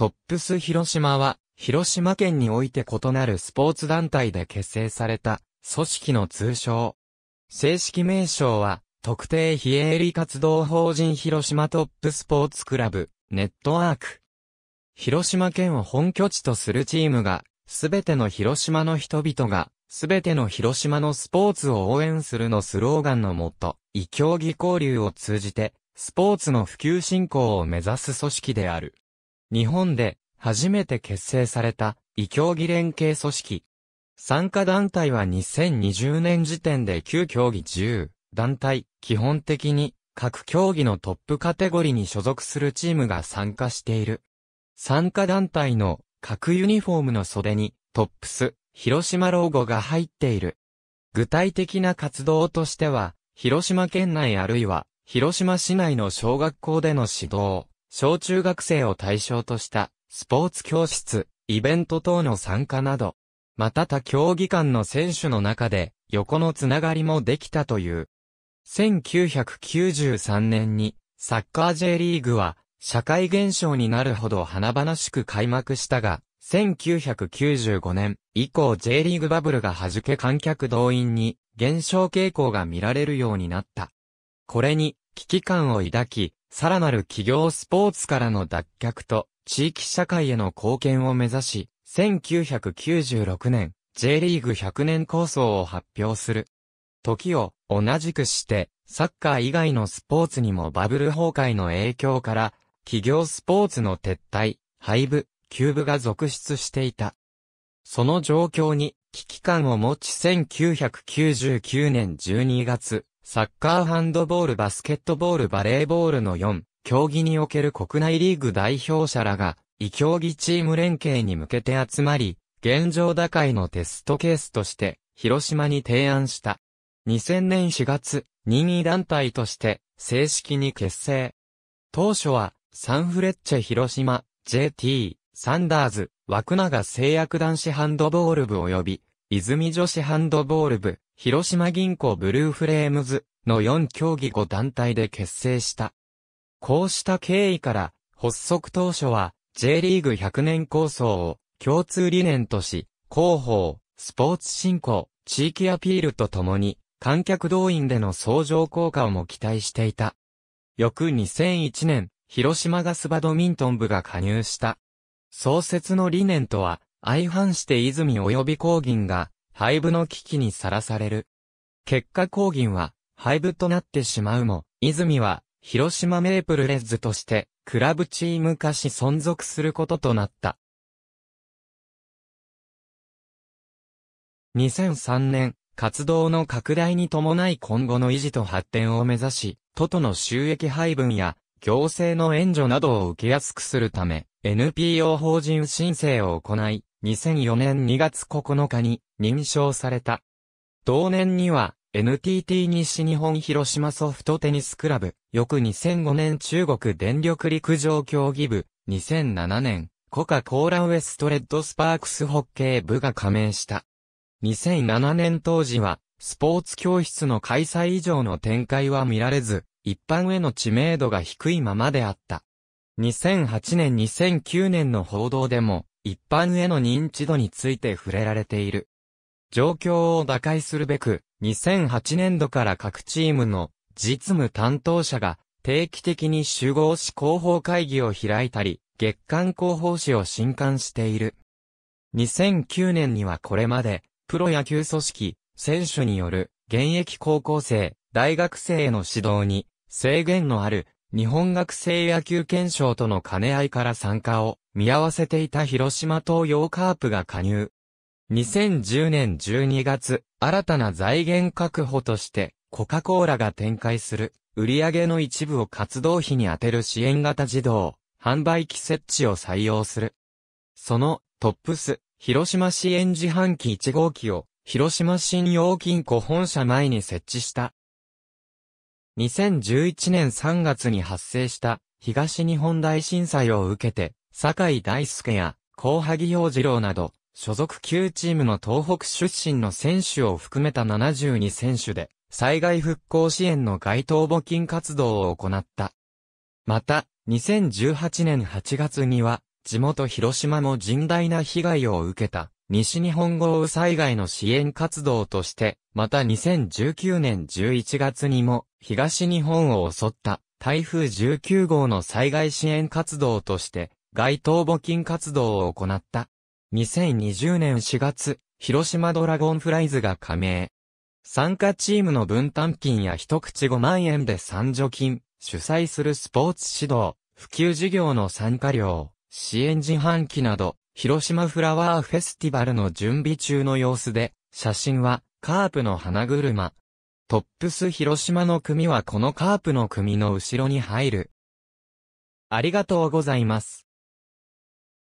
トップス広島は、広島県において異なるスポーツ団体で結成された、組織の通称。正式名称は、特定非営利活動法人広島トップスポーツクラブ、ネットワーク。広島県を本拠地とするチームが、すべての広島の人々が、すべての広島のスポーツを応援するのスローガンのもと、異競技交流を通じて、スポーツの普及振興を目指す組織である。日本で初めて結成された異競技連携組織。参加団体は2020年時点で9競技10団体、基本的に各競技のトップカテゴリーに所属するチームが参加している。参加団体の各ユニフォームの袖にトップス、広島ローゴが入っている。具体的な活動としては、広島県内あるいは広島市内の小学校での指導、小中学生を対象としたスポーツ教室、イベント等の参加など、また他競技間の選手の中で横のつながりもできたという。1993年にサッカー J リーグは社会現象になるほど華々しく開幕したが、1995年以降 J リーグバブルが弾け観客動員に減少傾向が見られるようになった。これに危機感を抱き、さらなる企業スポーツからの脱却と、地域社会への貢献を目指し、1996年、J リーグ100年構想を発表する。時を同じくして、サッカー以外のスポーツにもバブル崩壊の影響から、企業スポーツの撤退、廃部、休部が続出していた。その状況に危機感を持ち1999年12月、サッカーハンドボールバスケットボールバレーボールの4、競技における国内リーグ代表者らが、異競技チーム連携に向けて集まり、現状打開のテストケースとして、広島に提案した。2000年4月、任意団体として、正式に結成。当初は、サンフレッチェ広島、JT、サンダーズ、枠永製薬男子ハンドボール部及び、泉女子ハンドボール部、広島銀行ブルーフレームズの4競技5団体で結成した。こうした経緯から、発足当初は J リーグ100年構想を共通理念とし、広報、スポーツ振興、地域アピールとともに、観客動員での相乗効果をも期待していた。翌2001年、広島ガスバドミントン部が加入した。創設の理念とは、相反して泉及び光銀が、廃部の危機にさらされる。結果抗議は廃部となってしまうも、泉は広島メープルレッズとしてクラブチーム化し存続することとなった。2003年、活動の拡大に伴い今後の維持と発展を目指し、都との収益配分や行政の援助などを受けやすくするため、NPO 法人申請を行い、2004年2月9日に認証された。同年には NTT 西日本広島ソフトテニスクラブ、翌2005年中国電力陸上競技部、2007年コカ・コーラウエストレッドスパークスホッケー部が加盟した。2007年当時はスポーツ教室の開催以上の展開は見られず、一般への知名度が低いままであった。2008年2009年の報道でも、一般への認知度について触れられている。状況を打開するべく、2008年度から各チームの実務担当者が定期的に集合し広報会議を開いたり、月間広報誌を新刊している。2009年にはこれまで、プロ野球組織、選手による現役高校生、大学生への指導に制限のある日本学生野球憲章との兼ね合いから参加を見合わせていた広島東洋カープが加入。2010年12月、新たな財源確保として、コカ・コーラが展開する、売上の一部を活動費に充てる支援型児童、販売機設置を採用する。その、トップス、広島支援自販機1号機を、広島信用金庫本社前に設置した。2011年3月に発生した東日本大震災を受けて、坂井大輔や、高萩洋次郎など、所属9チームの東北出身の選手を含めた72選手で、災害復興支援の該当募金活動を行った。また、2018年8月には、地元広島も甚大な被害を受けた、西日本豪雨災害の支援活動として、また2019年11月にも、東日本を襲った、台風19号の災害支援活動として、街頭募金活動を行った。2020年4月、広島ドラゴンフライズが加盟。参加チームの分担金や一口5万円で参助金、主催するスポーツ指導、普及事業の参加料、支援自販機など、広島フラワーフェスティバルの準備中の様子で、写真は、カープの花車。トップス広島の組はこのカープの組の後ろに入る。ありがとうございます。